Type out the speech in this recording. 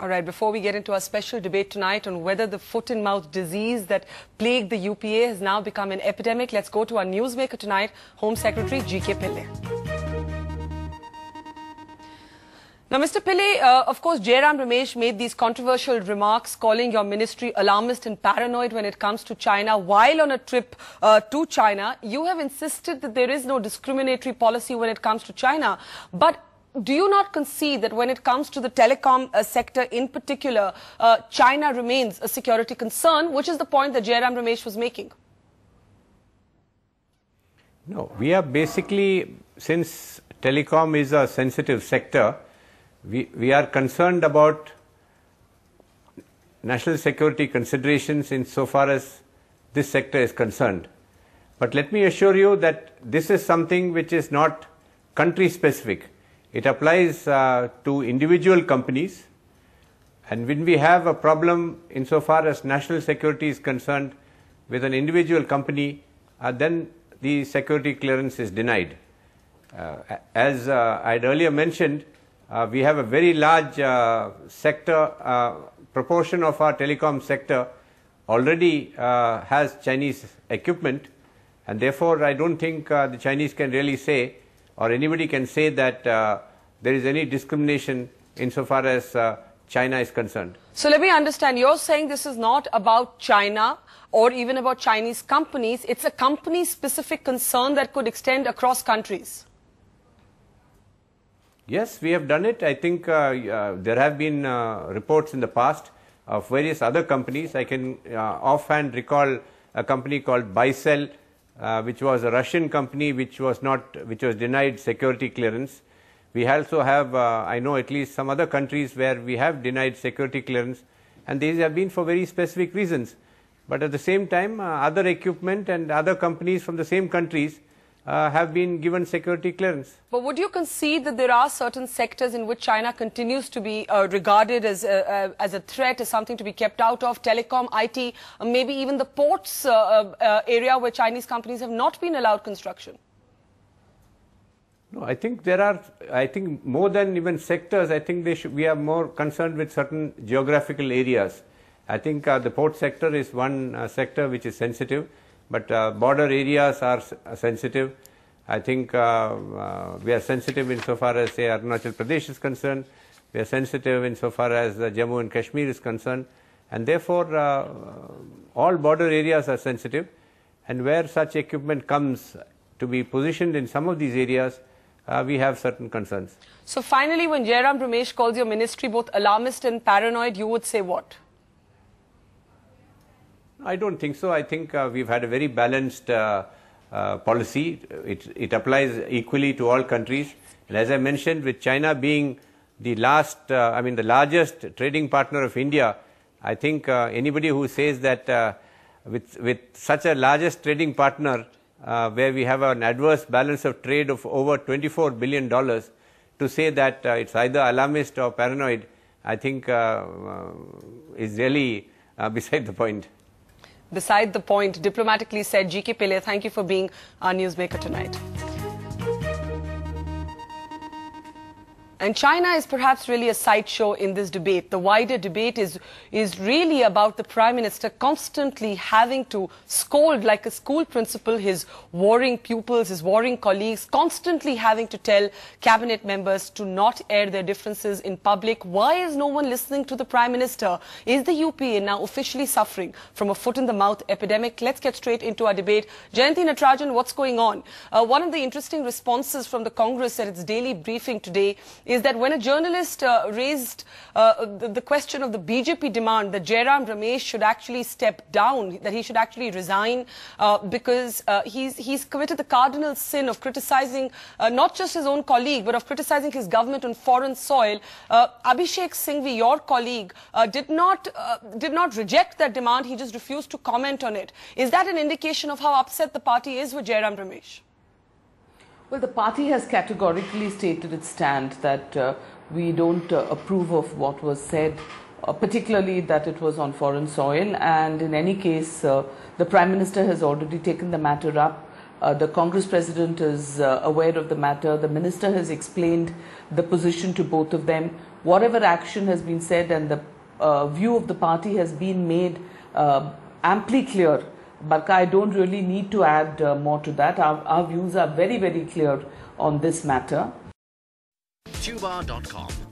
All right, before we get into our special debate tonight on whether the foot and mouth disease that plagued the UPA has now become an epidemic, let's go to our newsmaker tonight, Home Secretary G.K. Pillay. Now, Mr. Pillay, uh, of course, Jairam Ramesh made these controversial remarks calling your ministry alarmist and paranoid when it comes to China. While on a trip uh, to China, you have insisted that there is no discriminatory policy when it comes to China. But do you not concede that when it comes to the telecom uh, sector in particular, uh, China remains a security concern, which is the point that Jairam Ramesh was making? No, we are basically, since telecom is a sensitive sector, we, we are concerned about national security considerations insofar as this sector is concerned. But let me assure you that this is something which is not country specific it applies uh, to individual companies. And when we have a problem insofar as national security is concerned with an individual company, uh, then the security clearance is denied. Uh, as uh, I had earlier mentioned, uh, we have a very large uh, sector, proportion of our telecom sector already has Chinese equipment and therefore I don't think the Chinese can really say or anybody can say that uh, there is any discrimination insofar as uh, China is concerned. So let me understand, you're saying this is not about China or even about Chinese companies, it's a company-specific concern that could extend across countries. Yes, we have done it. I think uh, uh there have been uh, reports in the past of various other companies. I can uh, offhand recall a company called Bicel, uh, which was a Russian company which was not which was denied security clearance. We also have uh, I know at least some other countries where we have denied security clearance and these have been for very specific reasons. But at the same time uh, other equipment and other companies from the same countries uh, have been given security clearance. But would you concede that there are certain sectors in which China continues to be uh, regarded as a, uh, as a threat, as something to be kept out of, telecom, IT, uh, maybe even the ports uh, uh, area where Chinese companies have not been allowed construction? No, I think there are, I think more than even sectors, I think should, we are more concerned with certain geographical areas. I think the port sector is one sector which is sensitive. But uh, border areas are uh, sensitive. I think uh, we are sensitive insofar as say Arunachal Pradesh is concerned. We are sensitive insofar as Jammu and Kashmir is concerned. And therefore, all border areas are sensitive. And where such equipment comes to be positioned in some of these areas, uh, we have certain concerns. So finally, when Jairam Ramesh calls your ministry both alarmist and paranoid, you would say what? I don't think so. I think uh, we've had a very balanced uh, uh, policy. It, it applies equally to all countries. And as I mentioned, with China being the last, uh, I mean, the largest trading partner of India, I think uh, anybody who says that uh, with, with such a largest trading partner, where we have an adverse balance of trade of over $24 billion, to say that it's either alarmist or paranoid, I think is really beside the point beside the point diplomatically said, GK Pillay, thank you for being our newsmaker tonight. And China is perhaps really a sideshow in this debate. The wider debate is, is really about the Prime Minister constantly having to scold like a school principal his warring pupils, his warring colleagues, constantly having to tell cabinet members to not air their differences in public. Why is no one listening to the Prime Minister? Is the UPA now officially suffering from a foot-in-the-mouth epidemic? Let's get straight into our debate. Jayanti Natarajan, what's going on? Uh, one of the interesting responses from the Congress at its daily briefing today is that when a journalist uh, raised uh, the, the, question of the BJP demand that Jairam Ramesh should actually step down, that he should actually resign uh, because uh, he's, he's committed the cardinal sin of criticizing uh, not just his own colleague but of criticizing his government on foreign soil, uh, Abhishek Singhvi, your colleague, did, not, did not reject that demand, he just refused to comment on it. Is that an indication of how upset the party is with Jairam Ramesh? Well, the party has categorically stated its stand that uh, we don't uh, approve of what was said, uh, particularly that it was on foreign soil. And in any case, uh, the Prime Minister has already taken the matter up. Uh, the Congress President is uh, aware of the matter. The Minister has explained the position to both of them. Whatever action has been said and the view of the party has been made amply clear but I don't really need to add uh, more to that. Our, our views are very, very clear on this matter. Tuba.com